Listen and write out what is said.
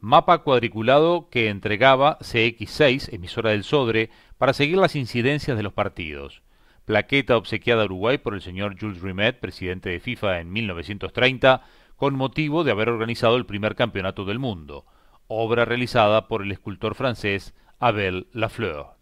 mapa cuadriculado que entregaba CX6, emisora del Sodre, para seguir las incidencias de los partidos. Plaqueta obsequiada a Uruguay por el señor Jules Rimet, presidente de FIFA en 1930, con motivo de haber organizado el primer campeonato del mundo, obra realizada por el escultor francés Abel Lafleur.